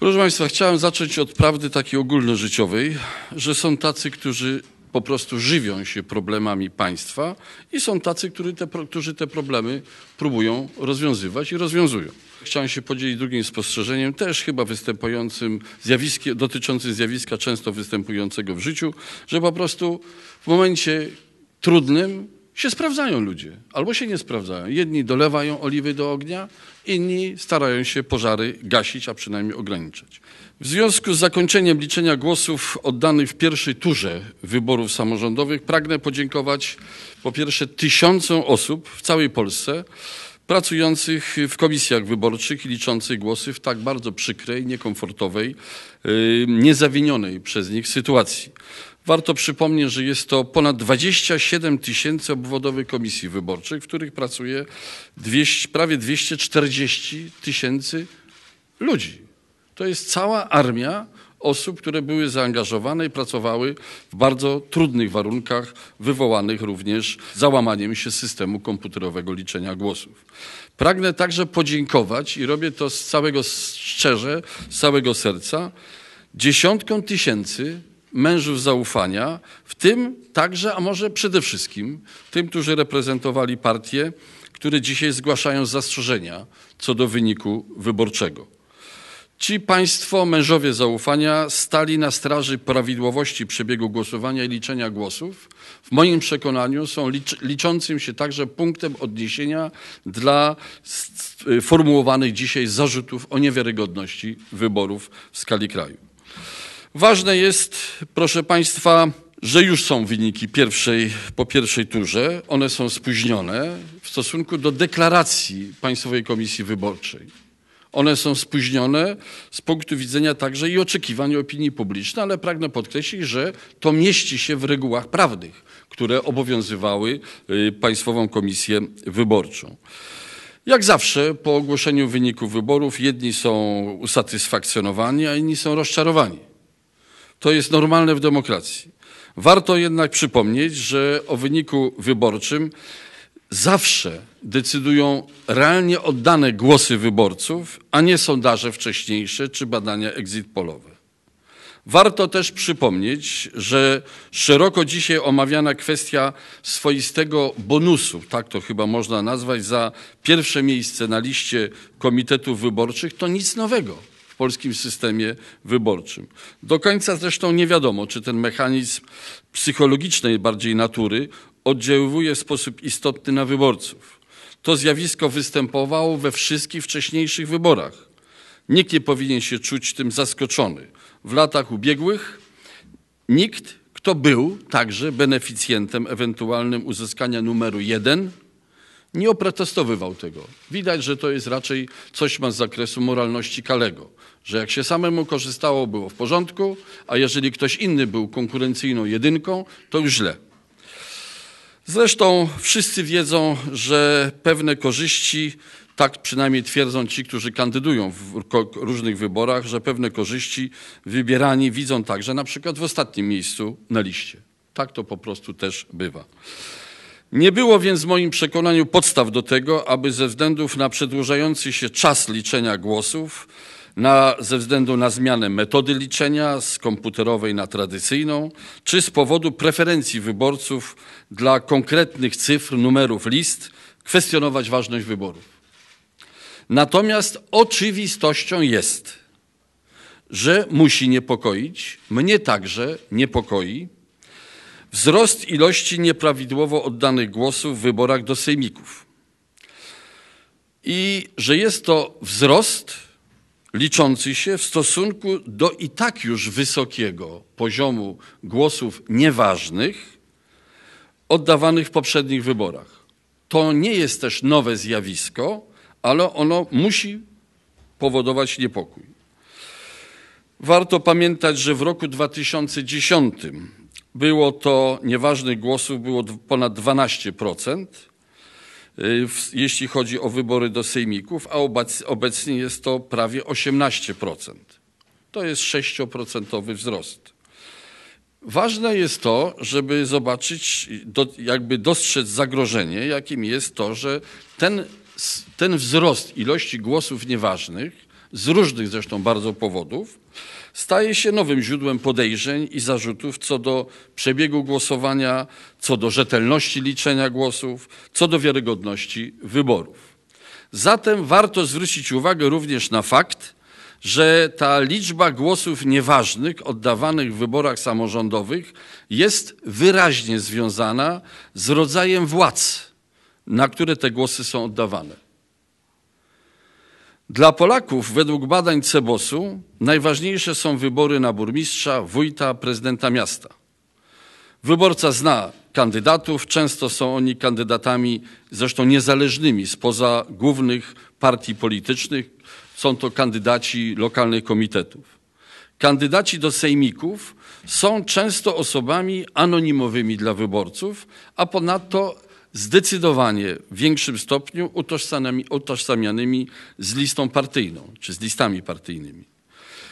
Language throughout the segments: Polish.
Proszę Państwa, chciałem zacząć od prawdy takiej ogólnożyciowej, że są tacy, którzy po prostu żywią się problemami państwa i są tacy, którzy te, którzy te problemy próbują rozwiązywać i rozwiązują. Chciałem się podzielić drugim spostrzeżeniem, też chyba występującym, zjawiskiem, dotyczącym zjawiska często występującego w życiu, że po prostu w momencie trudnym się sprawdzają ludzie, albo się nie sprawdzają. Jedni dolewają oliwy do ognia, inni starają się pożary gasić, a przynajmniej ograniczać. W związku z zakończeniem liczenia głosów oddanych w pierwszej turze wyborów samorządowych pragnę podziękować po pierwsze tysiącom osób w całej Polsce pracujących w komisjach wyborczych i liczących głosy w tak bardzo przykrej, niekomfortowej, y, niezawinionej przez nich sytuacji. Warto przypomnieć, że jest to ponad 27 tysięcy obwodowych komisji wyborczych, w których pracuje 200, prawie 240 tysięcy ludzi. To jest cała armia osób, które były zaangażowane i pracowały w bardzo trudnych warunkach, wywołanych również załamaniem się systemu komputerowego liczenia głosów. Pragnę także podziękować i robię to z całego szczerze, z całego serca dziesiątkom tysięcy mężów zaufania, w tym także, a może przede wszystkim, tym, którzy reprezentowali partie, które dzisiaj zgłaszają zastrzeżenia co do wyniku wyborczego. Ci państwo, mężowie zaufania, stali na straży prawidłowości przebiegu głosowania i liczenia głosów. W moim przekonaniu są liczącym się także punktem odniesienia dla formułowanych dzisiaj zarzutów o niewiarygodności wyborów w skali kraju. Ważne jest, proszę Państwa, że już są wyniki pierwszej, po pierwszej turze. One są spóźnione w stosunku do deklaracji Państwowej Komisji Wyborczej. One są spóźnione z punktu widzenia także i oczekiwań opinii publicznej, ale pragnę podkreślić, że to mieści się w regułach prawnych, które obowiązywały y, Państwową Komisję Wyborczą. Jak zawsze po ogłoszeniu wyników wyborów jedni są usatysfakcjonowani, a inni są rozczarowani. To jest normalne w demokracji. Warto jednak przypomnieć, że o wyniku wyborczym zawsze decydują realnie oddane głosy wyborców, a nie sondaże wcześniejsze czy badania exit polowe. Warto też przypomnieć, że szeroko dzisiaj omawiana kwestia swoistego bonusu, tak to chyba można nazwać, za pierwsze miejsce na liście komitetów wyborczych, to nic nowego polskim systemie wyborczym. Do końca zresztą nie wiadomo, czy ten mechanizm psychologicznej bardziej natury oddziaływuje w sposób istotny na wyborców. To zjawisko występowało we wszystkich wcześniejszych wyborach. Nikt nie powinien się czuć tym zaskoczony. W latach ubiegłych nikt, kto był także beneficjentem ewentualnym uzyskania numeru jeden, nie oprotestowywał tego. Widać, że to jest raczej coś ma z zakresu moralności Kalego że jak się samemu korzystało, było w porządku, a jeżeli ktoś inny był konkurencyjną jedynką, to już źle. Zresztą wszyscy wiedzą, że pewne korzyści, tak przynajmniej twierdzą ci, którzy kandydują w różnych wyborach, że pewne korzyści wybierani widzą także na przykład w ostatnim miejscu na liście. Tak to po prostu też bywa. Nie było więc w moim przekonaniu podstaw do tego, aby ze względów na przedłużający się czas liczenia głosów na, ze względu na zmianę metody liczenia z komputerowej na tradycyjną, czy z powodu preferencji wyborców dla konkretnych cyfr, numerów list, kwestionować ważność wyborów. Natomiast oczywistością jest, że musi niepokoić, mnie także niepokoi, wzrost ilości nieprawidłowo oddanych głosów w wyborach do sejmików. I że jest to wzrost, liczący się w stosunku do i tak już wysokiego poziomu głosów nieważnych oddawanych w poprzednich wyborach. To nie jest też nowe zjawisko, ale ono musi powodować niepokój. Warto pamiętać, że w roku 2010 było to nieważnych głosów było ponad 12%, Y, jeśli chodzi o wybory do sejmików, a obecnie jest to prawie 18%. To jest 6% wzrost. Ważne jest to, żeby zobaczyć, jakby dostrzec zagrożenie, jakim jest to, że ten, ten wzrost ilości głosów nieważnych z różnych zresztą bardzo powodów, staje się nowym źródłem podejrzeń i zarzutów co do przebiegu głosowania, co do rzetelności liczenia głosów, co do wiarygodności wyborów. Zatem warto zwrócić uwagę również na fakt, że ta liczba głosów nieważnych oddawanych w wyborach samorządowych jest wyraźnie związana z rodzajem władz, na które te głosy są oddawane. Dla Polaków, według badań Cebosu, najważniejsze są wybory na burmistrza, wójta, prezydenta miasta. Wyborca zna kandydatów, często są oni kandydatami zresztą niezależnymi spoza głównych partii politycznych, są to kandydaci lokalnych komitetów. Kandydaci do sejmików są często osobami anonimowymi dla wyborców, a ponadto zdecydowanie w większym stopniu utożsamianymi z listą partyjną czy z listami partyjnymi.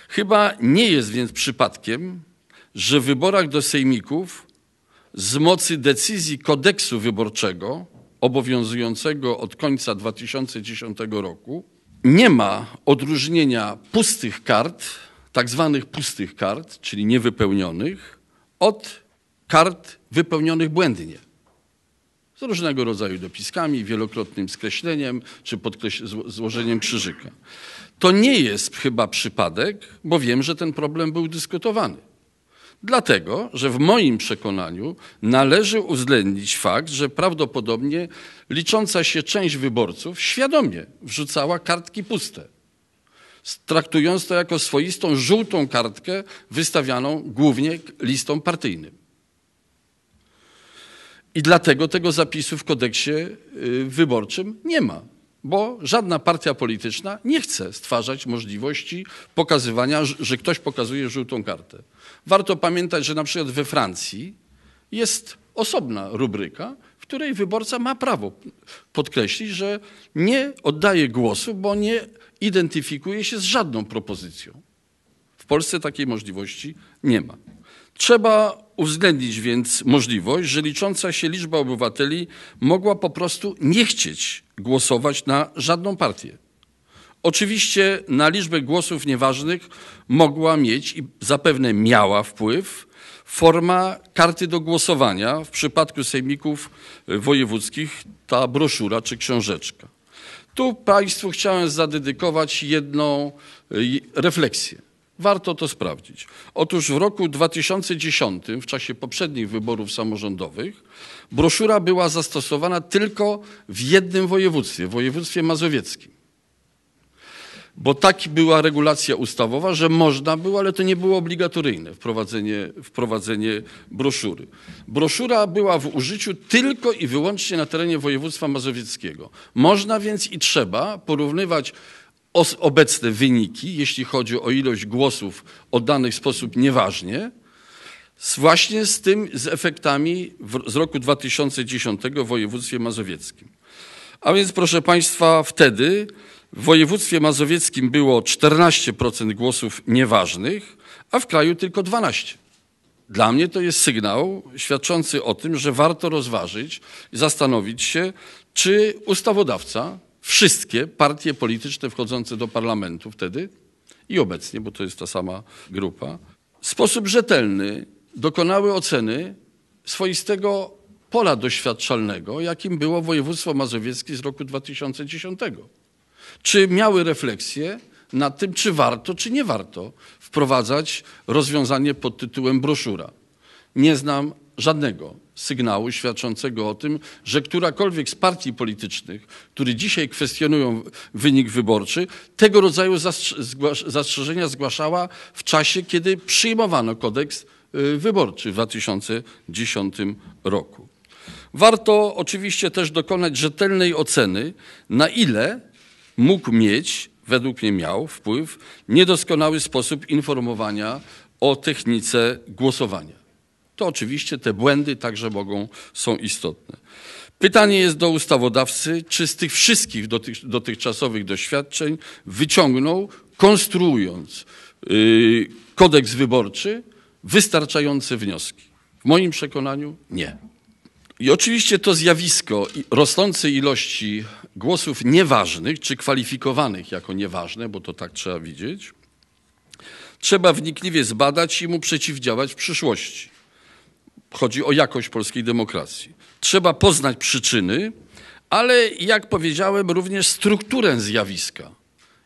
Chyba nie jest więc przypadkiem, że w wyborach do sejmików z mocy decyzji kodeksu wyborczego obowiązującego od końca 2010 roku nie ma odróżnienia pustych kart, tak zwanych pustych kart, czyli niewypełnionych, od kart wypełnionych błędnie z różnego rodzaju dopiskami, wielokrotnym skreśleniem czy złożeniem krzyżyka. To nie jest chyba przypadek, bo wiem, że ten problem był dyskutowany. Dlatego, że w moim przekonaniu należy uwzględnić fakt, że prawdopodobnie licząca się część wyborców świadomie wrzucała kartki puste, traktując to jako swoistą żółtą kartkę wystawianą głównie listom partyjnym. I dlatego tego zapisu w kodeksie y, wyborczym nie ma, bo żadna partia polityczna nie chce stwarzać możliwości pokazywania, że ktoś pokazuje żółtą kartę. Warto pamiętać, że na przykład we Francji jest osobna rubryka, w której wyborca ma prawo podkreślić, że nie oddaje głosu, bo nie identyfikuje się z żadną propozycją. W Polsce takiej możliwości nie ma. Trzeba uwzględnić więc możliwość, że licząca się liczba obywateli mogła po prostu nie chcieć głosować na żadną partię. Oczywiście na liczbę głosów nieważnych mogła mieć i zapewne miała wpływ forma karty do głosowania w przypadku sejmików wojewódzkich, ta broszura czy książeczka. Tu Państwu chciałem zadedykować jedną y, refleksję. Warto to sprawdzić. Otóż w roku 2010, w czasie poprzednich wyborów samorządowych, broszura była zastosowana tylko w jednym województwie, w województwie mazowieckim. Bo tak była regulacja ustawowa, że można było, ale to nie było obligatoryjne wprowadzenie, wprowadzenie broszury. Broszura była w użyciu tylko i wyłącznie na terenie województwa mazowieckiego. Można więc i trzeba porównywać obecne wyniki, jeśli chodzi o ilość głosów oddanych w sposób nieważnie, z właśnie z tym, z efektami w, z roku 2010 w województwie mazowieckim. A więc, proszę Państwa, wtedy w województwie mazowieckim było 14% głosów nieważnych, a w kraju tylko 12%. Dla mnie to jest sygnał świadczący o tym, że warto rozważyć i zastanowić się, czy ustawodawca wszystkie partie polityczne wchodzące do parlamentu wtedy i obecnie, bo to jest ta sama grupa, w sposób rzetelny dokonały oceny swoistego pola doświadczalnego, jakim było województwo mazowieckie z roku 2010. Czy miały refleksję nad tym, czy warto, czy nie warto wprowadzać rozwiązanie pod tytułem broszura. Nie znam żadnego sygnału świadczącego o tym, że którakolwiek z partii politycznych, które dzisiaj kwestionują wynik wyborczy, tego rodzaju zastrzeżenia zgłaszała w czasie, kiedy przyjmowano kodeks y, wyborczy w 2010 roku. Warto oczywiście też dokonać rzetelnej oceny, na ile mógł mieć, według mnie miał wpływ, niedoskonały sposób informowania o technice głosowania to oczywiście te błędy także mogą, są istotne. Pytanie jest do ustawodawcy, czy z tych wszystkich dotychczasowych doświadczeń wyciągnął, konstruując y, kodeks wyborczy, wystarczające wnioski. W moim przekonaniu nie. I oczywiście to zjawisko rosnącej ilości głosów nieważnych, czy kwalifikowanych jako nieważne, bo to tak trzeba widzieć, trzeba wnikliwie zbadać i mu przeciwdziałać w przyszłości. Chodzi o jakość polskiej demokracji. Trzeba poznać przyczyny, ale jak powiedziałem, również strukturę zjawiska.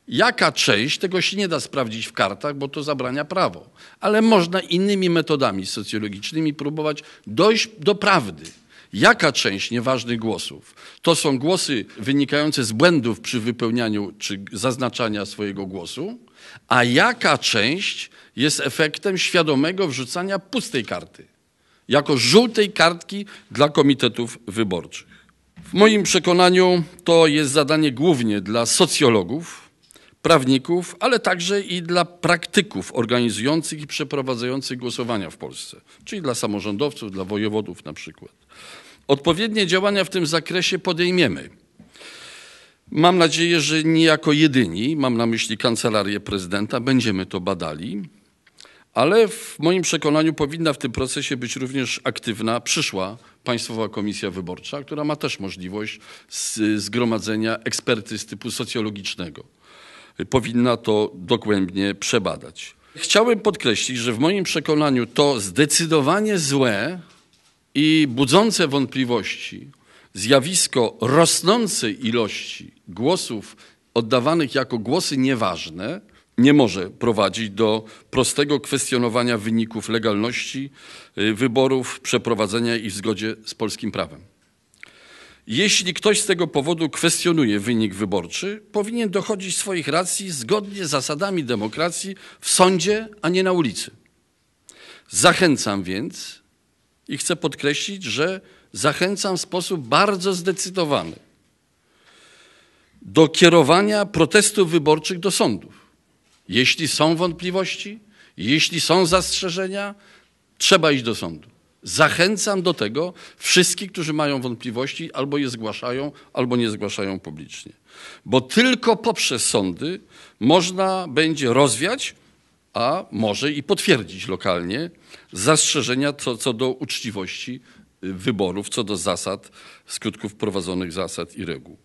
Jaka część, tego się nie da sprawdzić w kartach, bo to zabrania prawo. Ale można innymi metodami socjologicznymi próbować dojść do prawdy. Jaka część nieważnych głosów to są głosy wynikające z błędów przy wypełnianiu czy zaznaczania swojego głosu, a jaka część jest efektem świadomego wrzucania pustej karty jako żółtej kartki dla komitetów wyborczych. W moim przekonaniu to jest zadanie głównie dla socjologów, prawników, ale także i dla praktyków organizujących i przeprowadzających głosowania w Polsce, czyli dla samorządowców, dla wojewodów na przykład. Odpowiednie działania w tym zakresie podejmiemy. Mam nadzieję, że nie jako jedyni, mam na myśli kancelarię prezydenta, będziemy to badali. Ale w moim przekonaniu powinna w tym procesie być również aktywna przyszła Państwowa Komisja Wyborcza, która ma też możliwość zgromadzenia ekspertyz typu socjologicznego. Powinna to dogłębnie przebadać. Chciałbym podkreślić, że w moim przekonaniu to zdecydowanie złe i budzące wątpliwości zjawisko rosnącej ilości głosów oddawanych jako głosy nieważne nie może prowadzić do prostego kwestionowania wyników legalności y, wyborów, przeprowadzenia ich w zgodzie z polskim prawem. Jeśli ktoś z tego powodu kwestionuje wynik wyborczy, powinien dochodzić swoich racji zgodnie z zasadami demokracji w sądzie, a nie na ulicy. Zachęcam więc i chcę podkreślić, że zachęcam w sposób bardzo zdecydowany do kierowania protestów wyborczych do sądów jeśli są wątpliwości, jeśli są zastrzeżenia, trzeba iść do sądu. Zachęcam do tego wszystkich, którzy mają wątpliwości, albo je zgłaszają, albo nie zgłaszają publicznie. Bo tylko poprzez sądy można będzie rozwiać, a może i potwierdzić lokalnie zastrzeżenia co, co do uczciwości y, wyborów, co do zasad, skutków prowadzonych zasad i reguł.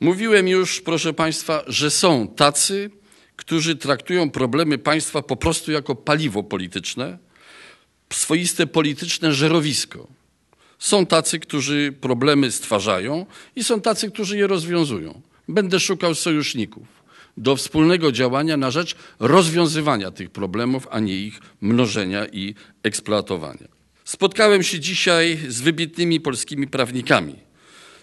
Mówiłem już, proszę Państwa, że są tacy, którzy traktują problemy państwa po prostu jako paliwo polityczne, swoiste polityczne żerowisko. Są tacy, którzy problemy stwarzają i są tacy, którzy je rozwiązują. Będę szukał sojuszników do wspólnego działania na rzecz rozwiązywania tych problemów, a nie ich mnożenia i eksploatowania. Spotkałem się dzisiaj z wybitnymi polskimi prawnikami,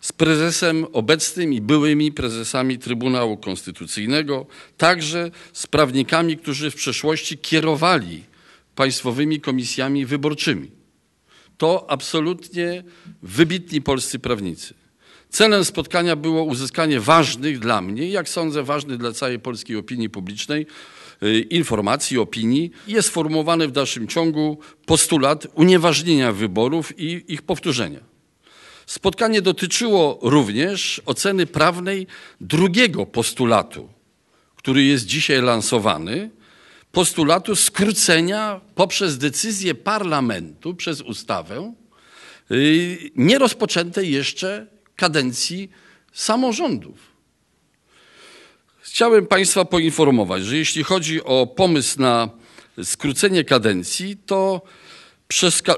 z prezesem obecnym i byłymi prezesami Trybunału Konstytucyjnego, także z prawnikami, którzy w przeszłości kierowali państwowymi komisjami wyborczymi. To absolutnie wybitni polscy prawnicy. Celem spotkania było uzyskanie ważnych dla mnie, jak sądzę, ważnych dla całej polskiej opinii publicznej, y, informacji, opinii. Jest formułowany w dalszym ciągu postulat unieważnienia wyborów i ich powtórzenia. Spotkanie dotyczyło również oceny prawnej drugiego postulatu, który jest dzisiaj lansowany postulatu skrócenia poprzez decyzję parlamentu przez ustawę y, nie rozpoczętej jeszcze kadencji samorządów. Chciałem Państwa poinformować, że jeśli chodzi o pomysł na skrócenie kadencji, to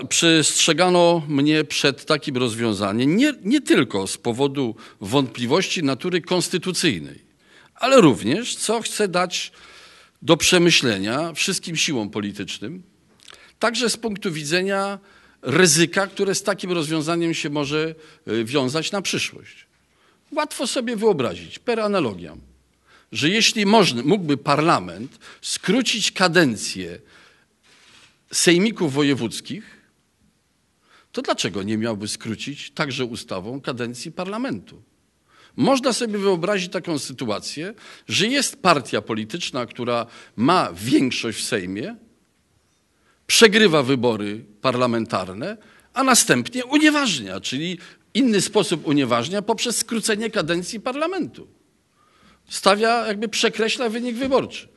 przestrzegano mnie przed takim rozwiązaniem nie, nie tylko z powodu wątpliwości natury konstytucyjnej, ale również, co chcę dać do przemyślenia wszystkim siłom politycznym, także z punktu widzenia ryzyka, które z takim rozwiązaniem się może y, wiązać na przyszłość. Łatwo sobie wyobrazić, per analogiam, że jeśli można, mógłby parlament skrócić kadencję sejmików wojewódzkich, to dlaczego nie miałby skrócić także ustawą kadencji parlamentu? Można sobie wyobrazić taką sytuację, że jest partia polityczna, która ma większość w Sejmie, przegrywa wybory parlamentarne, a następnie unieważnia, czyli inny sposób unieważnia poprzez skrócenie kadencji parlamentu. Stawia, jakby przekreśla wynik wyborczy.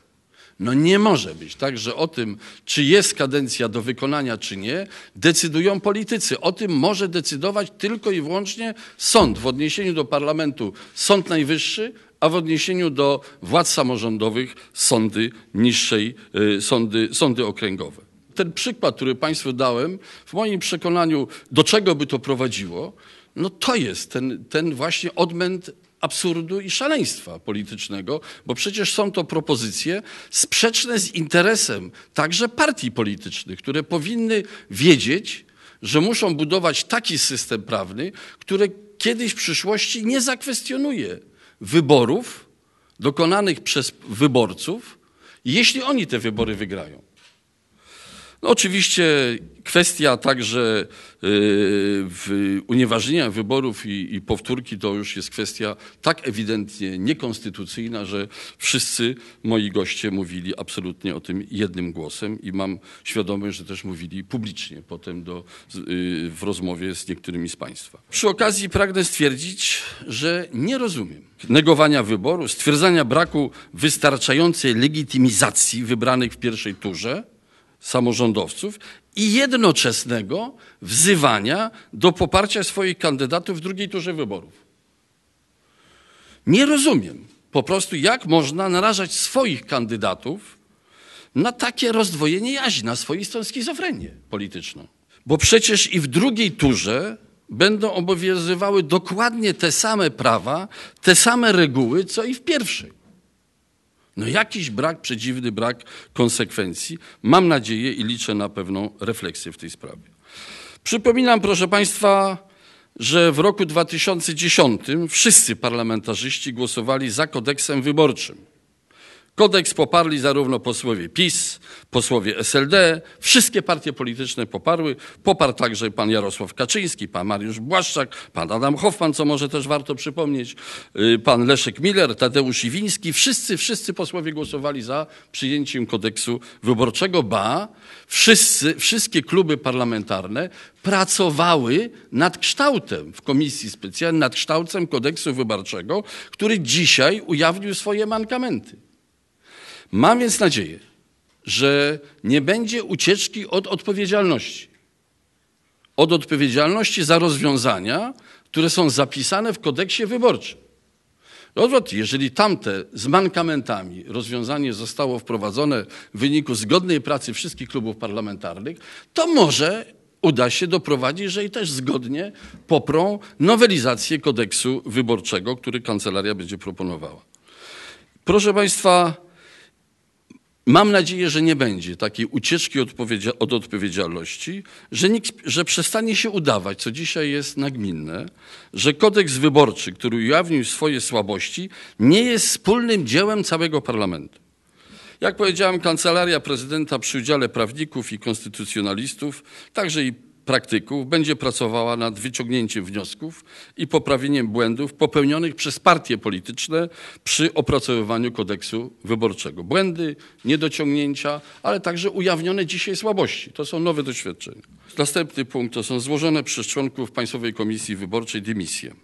No nie może być tak, że o tym, czy jest kadencja do wykonania, czy nie, decydują politycy. O tym może decydować tylko i wyłącznie sąd w odniesieniu do parlamentu Sąd Najwyższy, a w odniesieniu do władz samorządowych sądy niższej, y, sądy, sądy okręgowe. Ten przykład, który Państwu dałem, w moim przekonaniu, do czego by to prowadziło, no to jest ten, ten właśnie odmęt absurdu i szaleństwa politycznego, bo przecież są to propozycje sprzeczne z interesem także partii politycznych, które powinny wiedzieć, że muszą budować taki system prawny, który kiedyś w przyszłości nie zakwestionuje wyborów dokonanych przez wyborców, jeśli oni te wybory wygrają. No oczywiście kwestia także y, unieważnienia wyborów i, i, powtórki to już jest kwestia tak ewidentnie niekonstytucyjna, że wszyscy moi goście mówili absolutnie o tym jednym głosem i mam świadomość, że też mówili publicznie potem do, y, w rozmowie z niektórymi z Państwa. Przy okazji pragnę stwierdzić, że nie rozumiem negowania wyboru, stwierdzania braku wystarczającej legitymizacji wybranych w pierwszej turze samorządowców i jednoczesnego wzywania do poparcia swoich kandydatów w drugiej turze wyborów. Nie rozumiem po prostu, jak można narażać swoich kandydatów na takie rozdwojenie jaźni, na swoistą schizofrenię polityczną. Bo przecież i w drugiej turze będą obowiązywały dokładnie te same prawa, te same reguły, co i w pierwszej. No jakiś brak, przedziwny brak konsekwencji. Mam nadzieję i liczę na pewną refleksję w tej sprawie. Przypominam, proszę Państwa, że w roku 2010 wszyscy parlamentarzyści głosowali za kodeksem wyborczym. Kodeks poparli zarówno posłowie PiS, posłowie SLD, wszystkie partie polityczne poparły. Poparł także pan Jarosław Kaczyński, pan Mariusz Błaszczak, pan Adam Hoffman, co może też warto przypomnieć, y, pan Leszek Miller, Tadeusz Iwiński. Wszyscy, wszyscy posłowie głosowali za przyjęciem kodeksu wyborczego. Ba, wszyscy, wszystkie kluby parlamentarne pracowały nad kształtem w komisji specjalnej, nad kształtem kodeksu wyborczego, który dzisiaj ujawnił swoje mankamenty. Mam więc nadzieję, że nie będzie ucieczki od odpowiedzialności. Od odpowiedzialności za rozwiązania, które są zapisane w kodeksie wyborczym. Odwrót, jeżeli tamte z mankamentami rozwiązanie zostało wprowadzone w wyniku zgodnej pracy wszystkich klubów parlamentarnych, to może uda się doprowadzić, że i też zgodnie poprą nowelizację kodeksu wyborczego, który kancelaria będzie proponowała. Proszę Państwa, Mam nadzieję, że nie będzie takiej ucieczki od odpowiedzialności, że, nikt, że przestanie się udawać, co dzisiaj jest nagminne, że kodeks wyborczy, który ujawnił swoje słabości, nie jest wspólnym dziełem całego parlamentu. Jak powiedziałem, kancelaria prezydenta przy udziale prawników i konstytucjonalistów, także i praktyków będzie pracowała nad wyciągnięciem wniosków i poprawieniem błędów popełnionych przez partie polityczne przy opracowywaniu kodeksu wyborczego. Błędy, niedociągnięcia, ale także ujawnione dzisiaj słabości. To są nowe doświadczenia. Następny punkt to są złożone przez członków Państwowej Komisji Wyborczej dymisje.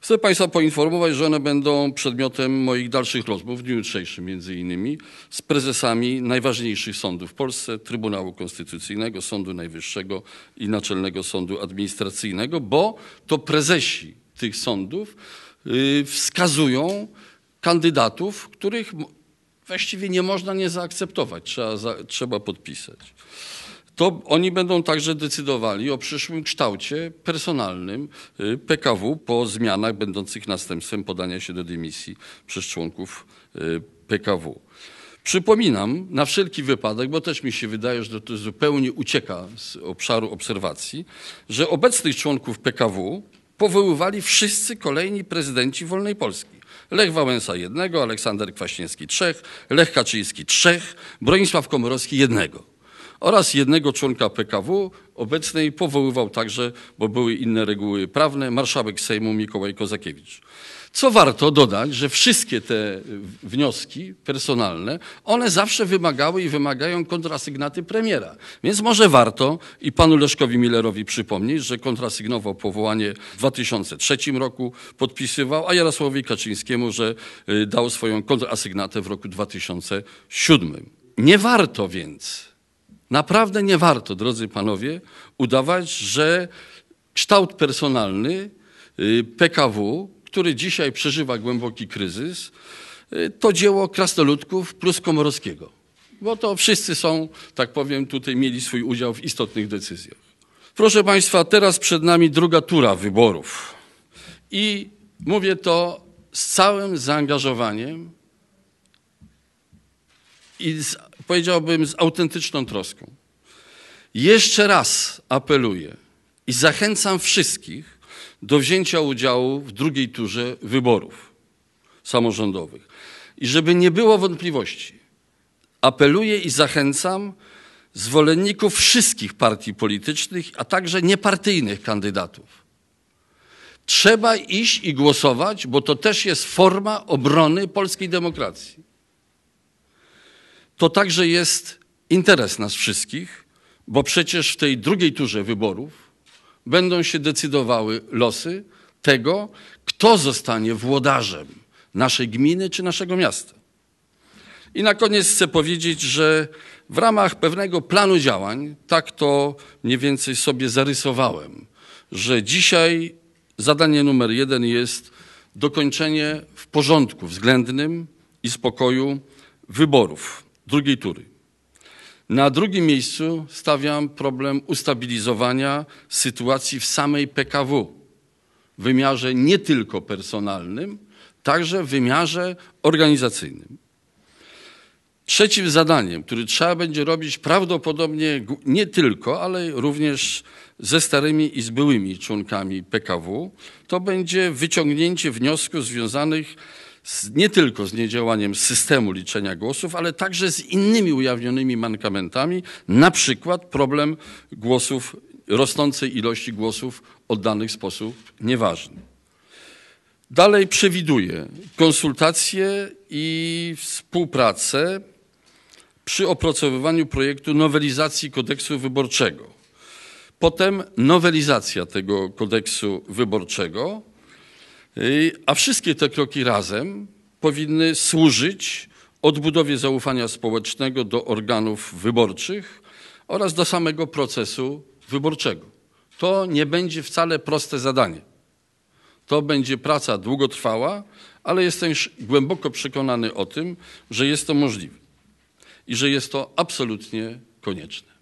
Chcę Państwa poinformować, że one będą przedmiotem moich dalszych rozmów w dniu jutrzejszym między innymi z prezesami najważniejszych sądów w Polsce, Trybunału Konstytucyjnego, Sądu Najwyższego i Naczelnego Sądu Administracyjnego, bo to prezesi tych sądów y, wskazują kandydatów, których właściwie nie można nie zaakceptować, trzeba, trzeba podpisać to oni będą także decydowali o przyszłym kształcie personalnym y, PKW po zmianach będących następstwem podania się do dymisji przez członków y, PKW. Przypominam, na wszelki wypadek, bo też mi się wydaje, że to zupełnie ucieka z obszaru obserwacji, że obecnych członków PKW powoływali wszyscy kolejni prezydenci Wolnej Polski. Lech Wałęsa jednego, Aleksander Kwaśniewski trzech, Lech Kaczyński trzech, Bronisław Komorowski jednego oraz jednego członka PKW obecnej powoływał także, bo były inne reguły prawne, marszałek Sejmu Mikołaj Kozakiewicz. Co warto dodać, że wszystkie te wnioski personalne, one zawsze wymagały i wymagają kontrasygnaty premiera. Więc może warto i panu Leszkowi Millerowi przypomnieć, że kontrasygnował powołanie w 2003 roku, podpisywał, a Jarosławowi Kaczyńskiemu, że y, dał swoją kontrasygnatę w roku 2007. Nie warto więc Naprawdę nie warto, drodzy panowie, udawać, że kształt personalny y, PKW, który dzisiaj przeżywa głęboki kryzys, y, to dzieło krasnoludków plus Komorowskiego. Bo to wszyscy są, tak powiem, tutaj mieli swój udział w istotnych decyzjach. Proszę Państwa, teraz przed nami druga tura wyborów. I mówię to z całym zaangażowaniem i z powiedziałbym, z autentyczną troską. Jeszcze raz apeluję i zachęcam wszystkich do wzięcia udziału w drugiej turze wyborów samorządowych. I żeby nie było wątpliwości, apeluję i zachęcam zwolenników wszystkich partii politycznych, a także niepartyjnych kandydatów. Trzeba iść i głosować, bo to też jest forma obrony polskiej demokracji to także jest interes nas wszystkich, bo przecież w tej drugiej turze wyborów będą się decydowały losy tego, kto zostanie włodarzem naszej gminy czy naszego miasta. I na koniec chcę powiedzieć, że w ramach pewnego planu działań, tak to mniej więcej sobie zarysowałem, że dzisiaj zadanie numer jeden jest dokończenie w porządku względnym i spokoju wyborów drugiej tury. Na drugim miejscu stawiam problem ustabilizowania sytuacji w samej PKW, w wymiarze nie tylko personalnym, także w wymiarze organizacyjnym. Trzecim zadaniem, który trzeba będzie robić prawdopodobnie nie tylko, ale również ze starymi i z byłymi członkami PKW, to będzie wyciągnięcie wniosków związanych z z, nie tylko z niedziałaniem systemu liczenia głosów, ale także z innymi ujawnionymi mankamentami, na przykład problem głosów, rosnącej ilości głosów oddanych w sposób nieważny. Dalej przewiduje konsultacje i współpracę przy opracowywaniu projektu nowelizacji kodeksu wyborczego. Potem nowelizacja tego kodeksu wyborczego, Y, a wszystkie te kroki razem powinny służyć odbudowie zaufania społecznego do organów wyborczych oraz do samego procesu wyborczego. To nie będzie wcale proste zadanie. To będzie praca długotrwała, ale jestem głęboko przekonany o tym, że jest to możliwe i że jest to absolutnie konieczne.